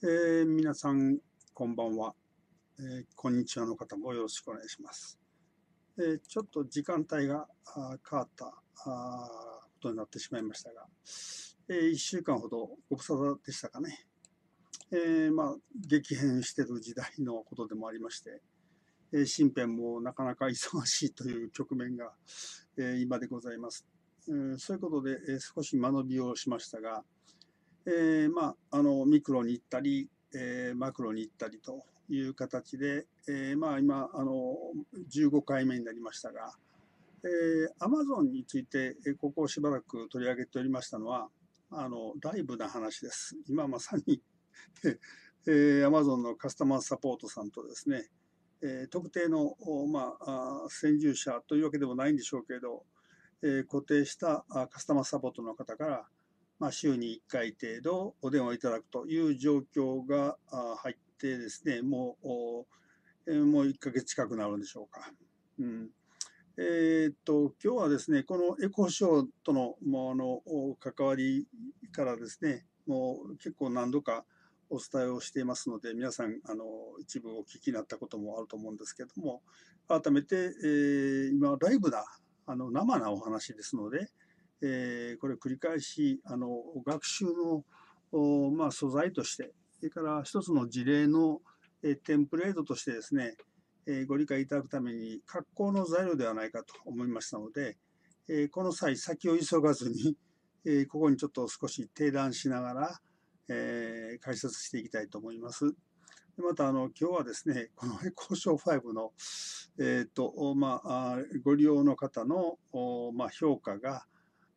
えー、皆さん、こんばんは、えー、こんにちはの方もよろしくお願いします。えー、ちょっと時間帯が変わったことになってしまいましたが、えー、1週間ほどご無沙汰でしたかね。えまあ、激変してる時代のことでもありまして、え身辺もなかなか忙しいという局面が、え今でございます。えそういうことで、え少し間延びをしましたが、えー、まあ、あのミクロに行ったり、えー、マクロに行ったりという形で、えー、まあ、今あの15回目になりましたが、えー、a m a について、えここをしばらく取り上げておりましたのはあのライブな話です。今まさに えー、a m a のカスタマーサポートさんとですね、えー、特定の、まあ、先住者というわけでもないんでしょうけど、えー、固定したカスタマーサポートの方から、まあ、週に1回程度お電話いただくという状況が入ってですね、もう、もう1ヶ月近くなるんでしょうか。うん。えー、っと、今日はですね、このエコーショーとの、もうあの、関わりからですね、もう結構何度かお伝えをしていますので、皆さん、あの、一部お聞きになったこともあると思うんですけども、改めて、えー、今、ライブな、あの、生なお話ですので、えー、これ繰り返しあの学習の、お、まあ、素材としてそれから一つの事例の、えテンプレートとしてですね、えご理解いただくために格好の材料ではないかと思いましたので、えこの際先を急がずに、えここにちょっと少し提談しながら、え解説していきたいと思います。でまたあの今日はですねこのエコーショー5の、えーとまあ、ご利用の方の、まあ、評価が、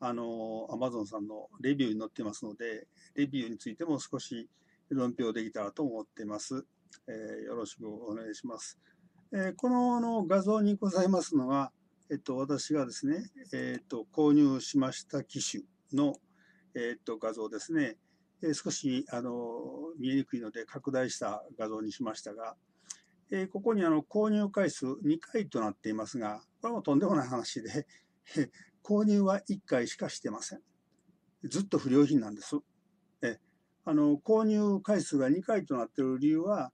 あの、アマゾンさんのレビューに載ってますので、レビューについても少し論評できたらと思っています。えー、よろしくお願いします。えー、このの画像にございますのは、えっと、私がですね、えっと、購入しました機種の、えっと、画像ですね。えー、少し、あの、見えにくいので拡大した画像にしましたが、えー、ここにあの購入回数2回となっていますが、これもとんでもない話で、購入は1回しかしてません。ずっと不良品なんです。えあの購入回数が2回となっている理由は、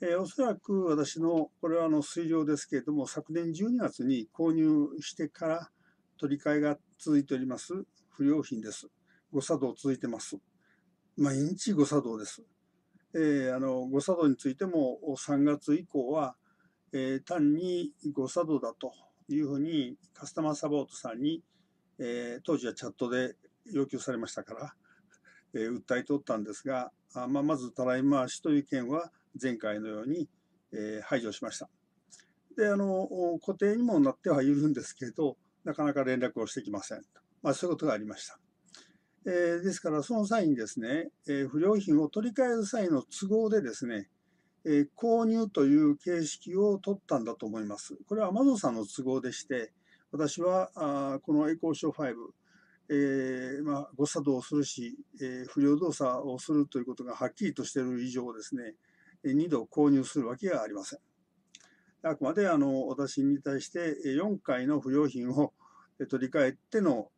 えおそらく私の、これはあの推量ですけれども、昨年12月に購入してから取り替えが続いております不良品です。誤作動続いてます。毎日誤作動です。えー、あの誤作動についても3月以降は、えー、単に誤作動だというふうにカスタマーサポートさんに、えー、当時はチャットで要求されましたから、えー、訴えておったんですが、あまあ、まずたらい回しという件は前回のように、えー、排除しました。で、あの、固定にもなってはいるんですけど、なかなか連絡をしてきません。まあ、そういうことがありました。えー、ですから、その際にですね、えー、不良品を取り替える際の都合でですね、え購入という形式を取ったんだと思います。これは Amazon さんの都合でして、私はあこのエコーショー5、えーまあ、誤作動をするし、えー、不良動作をするということがはっきりとしている以上ですね、2度購入するわけがありません。あくまであの私に対して4回の不良品を取り替えての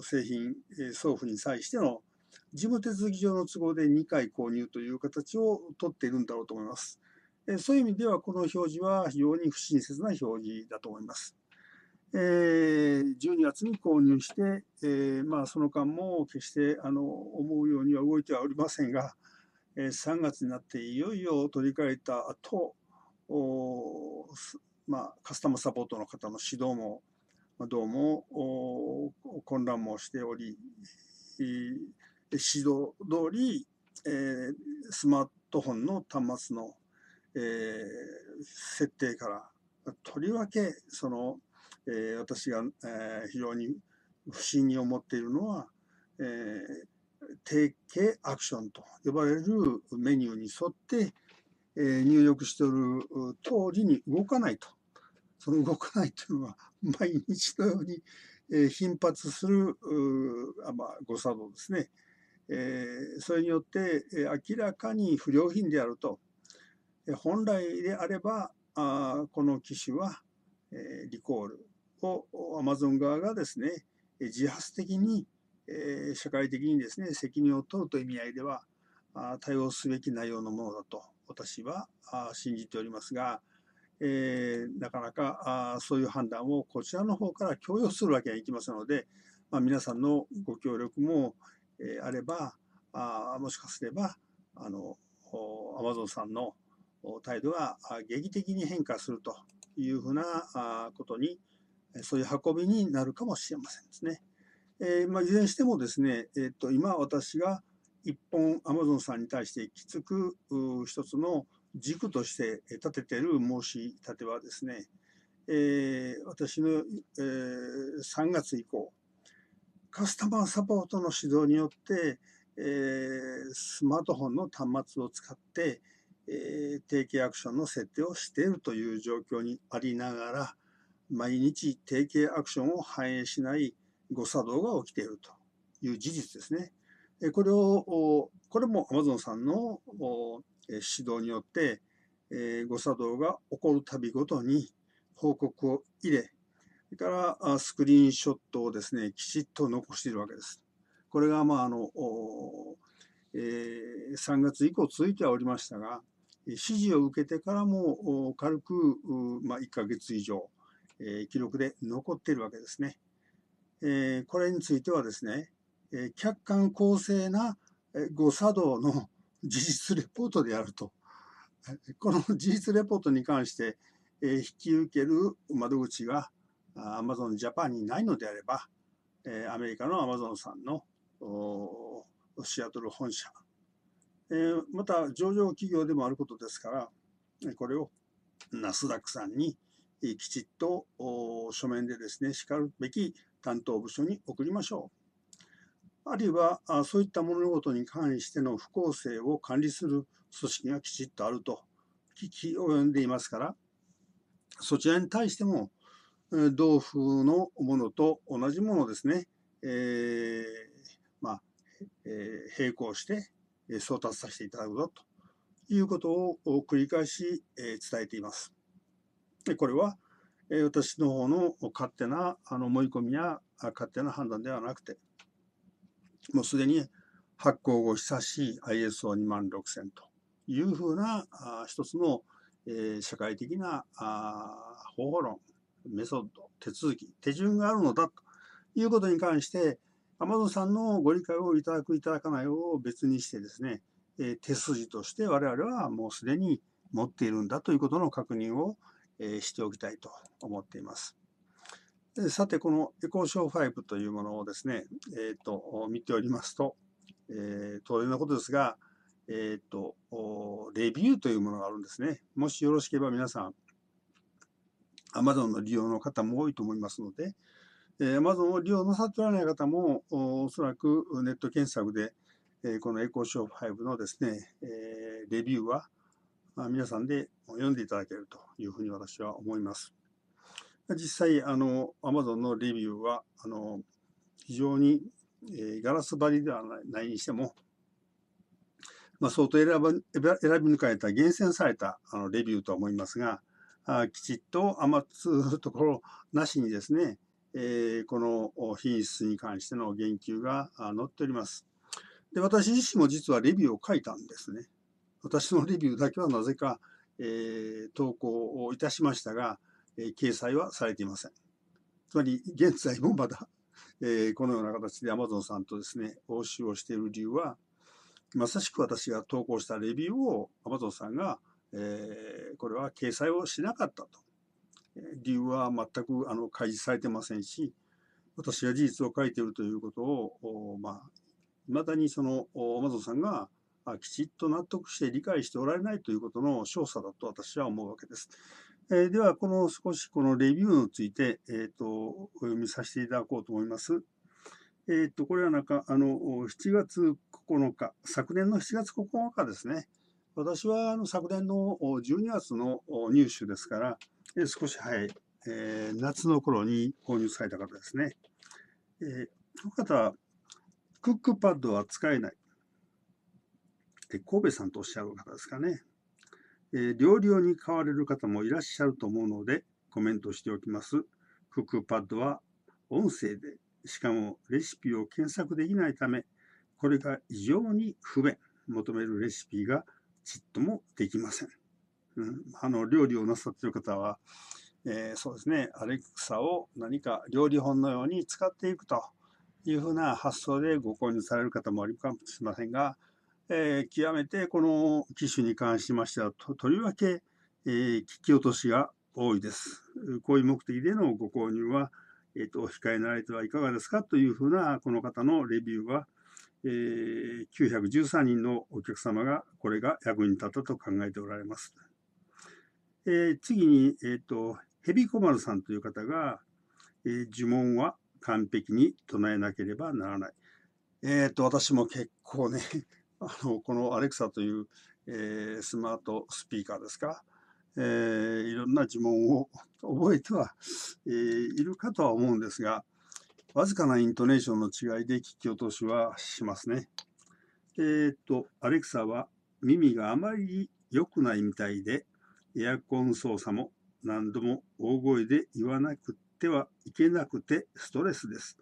製品送付に際しての事務手続き上の都合で2回購入という形をとっているんだろうと思います。そういう意味では、この表示は非常に不親切な表示だと思います。えー、12月に購入して、えー、まあ、その間も決してあの思うようには動いてはおりませんが、えー、3月になっていよいよ取り替えた後、まあ、カスタマーサポートの方の指導も、どうも混乱もしており、指導通り、えー、スマートフォンの端末の、えー、設定から、とりわけ、その、えー、私が、えー、非常に不審に思っているのは、えー、定型アクションと呼ばれるメニューに沿って、えー、入力している通りに動かないと。その動かないというのは、毎日のように、えー、頻発する、まあ、誤作動ですね。えそれによって明らかに不良品であると本来であればあこの機種は、えリコールをアマゾン側がですね自発的に、え社会的にですね責任を取るという意味合いではあ対応すべき内容のものだと私はあ信じておりますが、えなかなかあそういう判断をこちらの方から強要するわけにはいきませんので、ま皆さんのご協力も、えあればあもしかすればあのアマゾンさんの態度が劇的に変化するというふうなことにそういう運びになるかもしれませんですね。えー、まあ、いずれにしてもですね、えー、と今私が一本アマゾンさんに対してきつく一つの軸として立ててる申し立てはですね、えー、私の、えー、3月以降、カスタマーサポートの指導によって、えー、スマートフォンの端末を使って、えー、定型アクションの設定をしているという状況にありながら、毎日定型アクションを反映しない誤作動が起きているという事実ですね。これを、これも Amazon さんの指導によって、誤作動が起こるたびごとに報告を入れ、それからスクリーンショットをですね、きちっと残しているわけです。これが、まあ、あの、えー、3月以降続いてはおりましたが、指示を受けてからも軽く、まあ、1ヶ月以上、えー、記録で残っているわけですね。えー、これについてはですね、客観公正な誤作動の 事実レポートであると。この事実レポートに関して、引き受ける窓口が、Amazon Japan にないのであれば、えアメリカの Amazon さんのシアトル本社、えまた上場企業でもあることですから、これをナスダックさんにきちっと書面でですね、しかるべき担当部署に送りましょう。あるいは、そういった物事に関しての不公正を管理する組織がきちっとあると聞き及んでいますから、そちらに対しても同封のものと同じものですね、えー、まあ、えー、並行して送達させていただくぞということを繰り返し、え伝えています。でこれは、え私の方の勝手なあの思い込みや勝手な判断ではなくて、もうすでに発行後久しい ISO2 万6000というふうなあ一つの、え社会的なあ方法論メソッド、手続き、手順があるのだということに関して、Amazon さんのご理解をいただく、いただかないを別にしてですね、え手筋として我々はもうすでに持っているんだということの確認を、えしておきたいと思っています。さて、このエコーショー5というものをですね、えっ、ー、と、見ておりますと、えー、当然のことですが、えっ、ー、と、レビューというものがあるんですね。もしよろしければ皆さん、アマゾンの利用の方も多いと思いますので、アマゾンを利用なさっておられない方も、おそらくネット検索で、このエコーショー5のですね、レビューは皆さんで読んでいただけるというふうに私は思います。実際、あの、アマゾンのレビューは、あの、非常にガラス張りではないにしても、まあ、相当選び抜かれた、厳選されたあのレビューとは思いますが、あきちっと余すところなしにですね、えこの品質に関しての言及が載っております。で、私自身も実はレビューを書いたんですね。私のレビューだけはなぜか、えー、投稿をいたしましたが、えー、掲載はされていません。つまり、現在もまだ、えー、このような形で Amazon さんとですね、応酬をしている理由は、まさしく私が投稿したレビューを Amazon さんがえー、これは掲載をしなかったと。理由は全くあの開示されてませんし、私が事実を書いているということを、まあ、未だにその、マゾさんがきちっと納得して理解しておられないということの証査だと私は思うわけです。えー、では、この少しこのレビューについて、えっ、ー、と、お読みさせていただこうと思います。えっ、ー、と、これはなんか、あの、7月9日、昨年の7月9日ですね。私はあの昨年の12月の入手ですから、え少し早、い、えー、夏の頃に購入された方ですね。えー、この方は、クックパッドは使えない。え神戸さんとおっしゃる方ですかね。えー、料理用に買われる方もいらっしゃると思うので、コメントしておきます。クックパッドは音声で、しかもレシピを検索できないため、これが異常に不便。求めるレシピがちっともできません。うん、あの料理をなさっている方は、えー、そうですね、アレクサを何か料理本のように使っていくというふうな発想でご購入される方もあるかもしれませんが、えー、極めてこの機種に関しましてはと、とりわけ、えー、聞き落としが多いです。こういう目的でのご購入は、えっ、ー、と、控えなられてはいかがですかというふうな、この方のレビューは、え913人のお客様がこれが役に立ったと考えておられます。えー、次に、えーと、ヘビコマルさんという方が、えー、呪文は完璧に唱えなければならない。えっ、と、私も結構ね、あの、このアレクサという、えスマートスピーカーですか、えー、いろんな呪文を覚えては、えー、いるかとは思うんですが、わずかなイントネーションの違いで聞き落としはしますね。えー、っと、アレクサは耳があまり良くないみたいで、エアコン操作も何度も大声で言わなくてはいけなくてストレスです。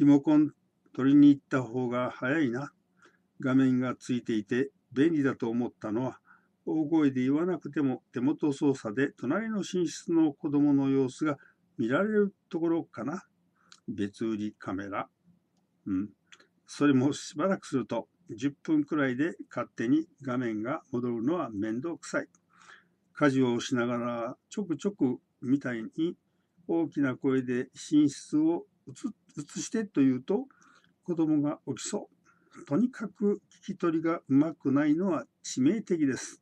リモコン取りに行った方が早いな。画面がついていて便利だと思ったのは、大声で言わなくても手元操作で隣の寝室の子供の様子が見られるところかな。別売りカメラ、うん、それもしばらくすると10分くらいで勝手に画面が戻るのは面倒くさい。家事をしながらちょくちょくみたいに大きな声で寝室を映してというと子供が起きそう。とにかく聞き取りがうまくないのは致命的です。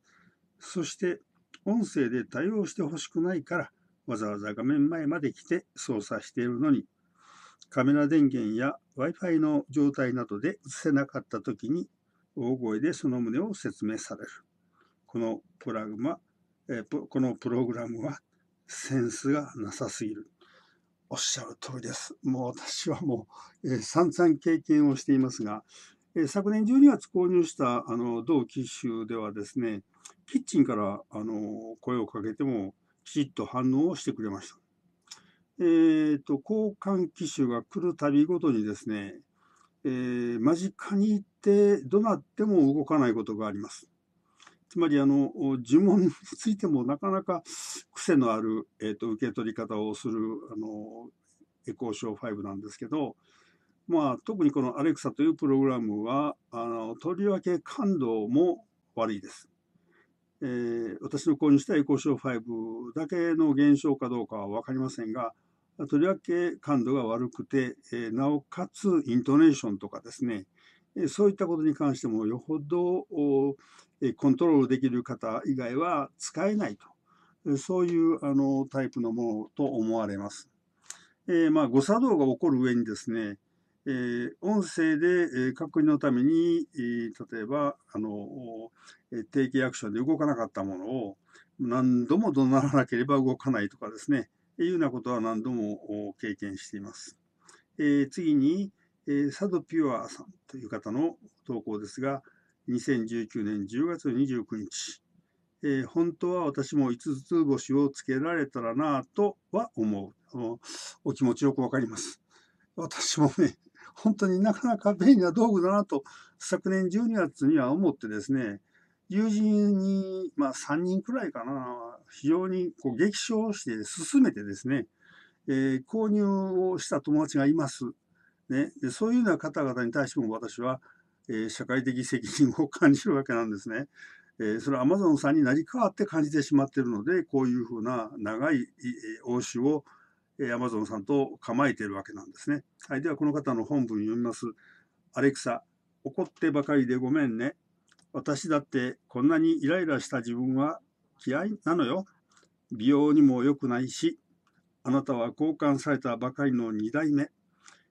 そして音声で対応してほしくないからわざわざ画面前まで来て操作しているのにカメラ電源や Wi-Fi の状態などで映せなかった時に大声でその旨を説明される。このプラグマ、えこのプログラムはセンスがなさすぎる。おっしゃる通りです。もう私はもう、えー、散々経験をしていますが、えー、昨年12月購入したあの同機種ではですね、キッチンからあの声をかけてもきちっと反応をしてくれました。えーと、交換機種が来るたびごとにですね、えー、間近に行ってどなっても動かないことがあります。つまりあの呪文についてもなかなか癖のある、えーと、受け取り方をするあのエコーショー5なんですけど、まあ、特にこの Alexa というプログラムはあのとりわけ感度も悪いです。えー、私の購入したエコーショー5だけの現象かどうかは分かりませんが、とりわけ感度が悪くて、えなおかつイントネーションとかですね、えそういったことに関してもよほど、えコントロールできる方以外は使えないと、そういうあのタイプのものと思われます。えまあ、誤作動が起こる上にですね、え音声で、え確認のために、例えばあの、え定期アクションで動かなかったものを何度も怒鳴らなければ動かないとかですね、いうようなことは何度も経験しています。え次に、え佐渡ピュアさんという方の投稿ですが、2019年10月29日、えー、本当は私も五つ星をつけられたらなぁとは思う。お気持ちよくわかります。私もね、本当になかなか便利な道具だなと、昨年12月には思ってですね、友人に、まあ3人くらいかな、非常にこう激少して進めてですね、えー、購入をした友達がいます。ね、でそういうような方々に対しても私は、えー、社会的責任を感じるわけなんですね。えー、それはアマゾンさんに成り代わって感じてしまっているので、こういうふうな長い応酬をアマゾンさんと構えているわけなんですね。はい、ではこの方の本文読みます。アレクサ、怒ってばかりでごめんね。私だってこんなにイライラした自分は嫌いなのよ。美容にも良くないし、あなたは交換されたばかりの2代目。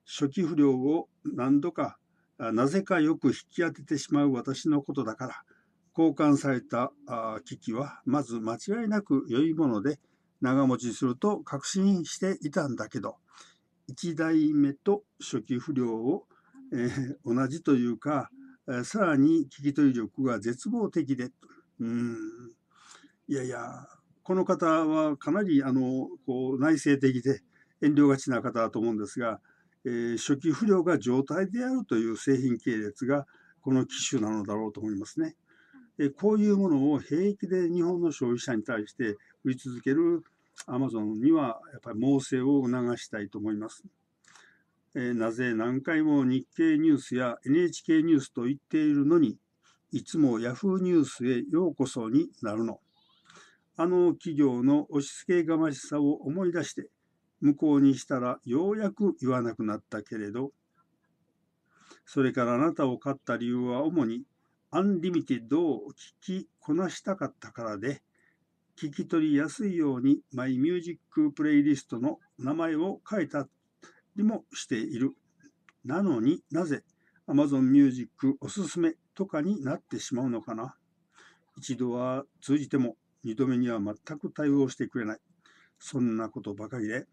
初期不良を何度か、なぜかよく引き当ててしまう私のことだから、交換された機器はまず間違いなく良いもので、長持ちすると確信していたんだけど、1代目と初期不良を、えー、同じというか、さらに聞き取り力が絶望的で、うん、いやいや、この方はかなりあのこう内省的で遠慮がちな方だと思うんですが、えー、初期不良が状態であるという製品系列がこの機種なのだろうと思いますね。えー、こういうものを平気で日本の消費者に対して売り続けるアマゾンにはやっぱり猛省を促したいと思います。えー、なぜ何回も日経ニュースや NHK ニュースと言っているのにいつも Yahoo ニュースへようこそになるのあの企業の押し付けがましさを思い出して、向こうにしたらようやく言わなくなったけれど、それからあなたを買った理由は主にアンリミテッドを聞きこなしたかったからで、聞き取りやすいようにマイミュージックプレイリストの名前を変えたりもしている。なのになぜ Amazon Music おすすめとかになってしまうのかな一度は通じても2度目には全く対応してくれない。そんなことばかりで、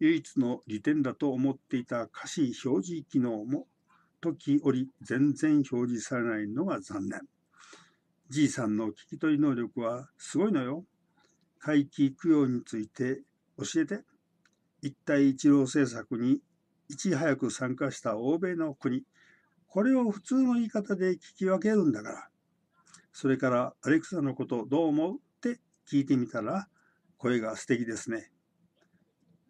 唯一の利点だと思っていた可視表示機能も時折全然表示されないのが残念。じいさんの聞き取り能力はすごいのよ。回帰供養について教えて。一帯一路政策にいち早く参加した欧米の国。これを普通の言い方で聞き分けるんだから。それからアレクサのことどう思う聞いてみたら声が素敵ですね。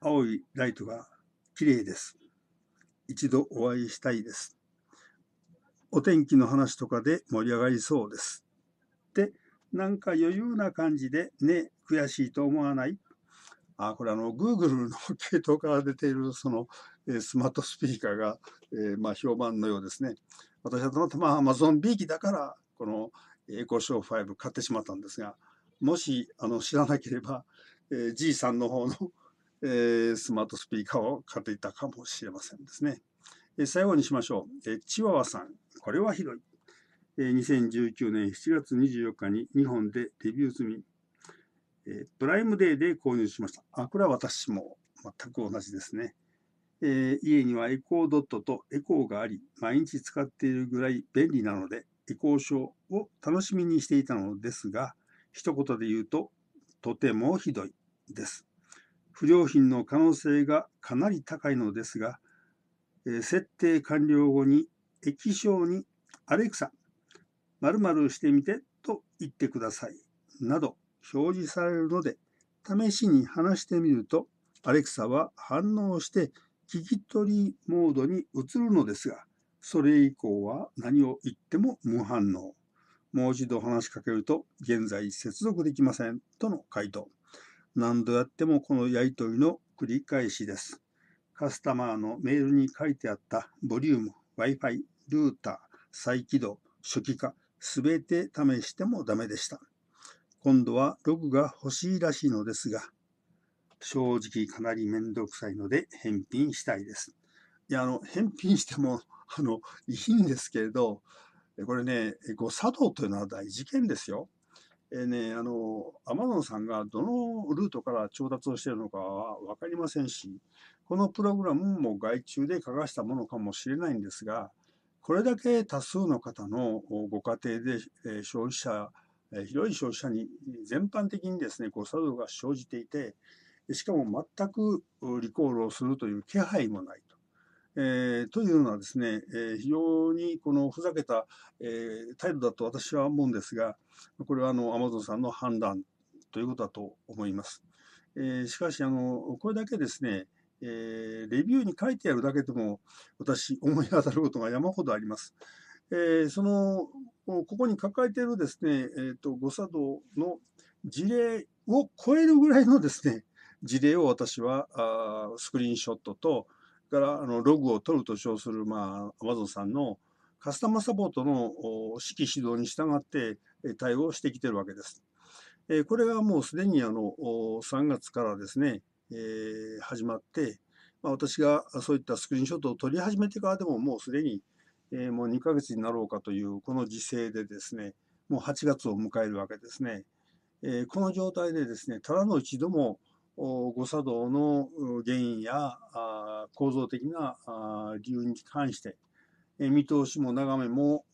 青いライトが綺麗です。一度お会いしたいです。お天気の話とかで盛り上がりそうです。で、なんか余裕な感じでね、悔しいと思わないあ、これあの、Google の系統から出ているその、えスマートスピーカーが、えー、まあ評判のようですね。私はたまたま Amazon B 機だから、このエコショー5買ってしまったんですが、もしあの知らなければ、えー、さんの方の、えー、スマートスピーカーを買っていたかもしれませんですね。えー、最後にしましょう、えチワワさん、これはひどい。えー、2019年7月24日に日本でデビュー済み。えー、プライムデーで購入しました。あ、これは私も全く同じですね。えー、家にはエコードットとエコーがあり、毎日使っているぐらい便利なので、エコーショーを楽しみにしていたのですが、一言で言うと、とてもひどいです。不良品の可能性がかなり高いのですが、え設定完了後に液晶にアレクサ、〇〇してみてと言ってください。など表示されるので、試しに話してみると、アレクサは反応して聞き取りモードに移るのですが、それ以降は何を言っても無反応。もう一度話しかけると、現在接続できません。との回答。何度やってもこのやりとりの繰り返しです。カスタマーのメールに書いてあったボリューム、Wi-Fi、ルーター、再起動、初期化、すべて試してもダメでした。今度はログが欲しいらしいのですが、正直かなりめんどくさいので返品したいです。いや、あの、返品しても、あの、いいんですけれど、これね、誤作動というのは大事件ですよ。えー、ね、あの、アマゾンさんがどのルートから調達をしているのかはわかりませんし、このプログラムも外注で書かしたものかもしれないんですが、これだけ多数の方のご家庭で消費者、広い消費者に全般的にですね、誤作動が生じていて、しかも全くリコールをするという気配もない。えー、というのはですね、えー、非常にこのふざけた、えー、態度だと私は思うんですが、これはあのアマゾンさんの判断ということだと思います。えー、しかしあの、これだけですね、えー、レビューに書いてあるだけでも私思い当たることが山ほどあります。えー、そのここに書かれているですね、えーと、と誤作動の事例を超えるぐらいのですね事例を私はあスクリーンショットとからあのログを取ると称する、まあ、a m a z さんのカスタマーサポートの指揮指導に従って対応してきてるわけです。これはもうすでにあの3月からですね、始まって、まあ、私がそういったスクリーンショットを取り始めてからでももうすでにもう2ヶ月になろうかというこの時勢でですね、もう8月を迎えるわけですね。この状態でですね、ただの一度も誤作動の原因や構造的な理由に関して、見通しも眺めも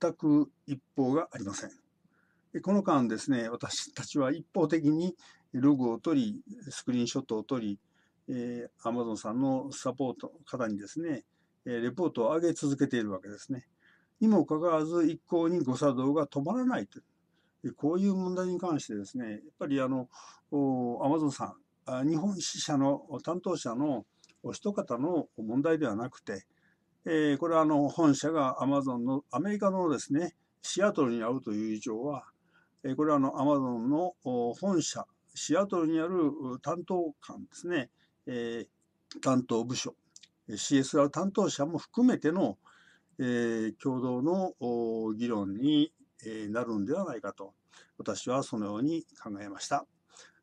全く一方がありません。この間ですね、私たちは一方的にログを取り、スクリーンショットを取り、Amazon さんのサポート方にですね、レポートを上げ続けているわけですね。にもかかわらず一向に誤作動が止まらないというこういう問題に関してですね、やっぱりあの、アマゾンさん、日本支社の担当者のお一方の問題ではなくて、えー、これはあの本社がアマゾンのアメリカのですね、シアトルにあるという以上は、えー、これはあのアマゾンの本社、シアトルにある担当官ですね、えー、担当部署、CSR 担当者も含めての、えー、共同の議論になるんではないかと、私はそのように考えました。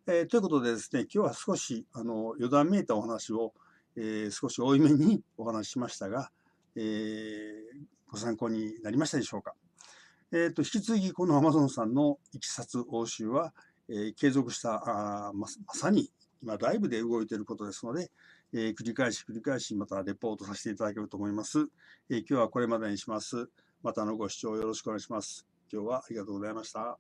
えー、ということでですね、今日は少しあの余談めいたお話を、えー、少し多いめにお話ししましたが、えー、ご参考になりましたでしょうか。えーと、引き続きこの Amazon さんのいきさつ応酬は、えー、継続したあままさに今ライブで動いていることですので、えー、繰り返し繰り返しまたレポートさせていただけると思います。えー、今日はこれまでにします。またのご視聴よろしくお願いします。今日はありがとうございました。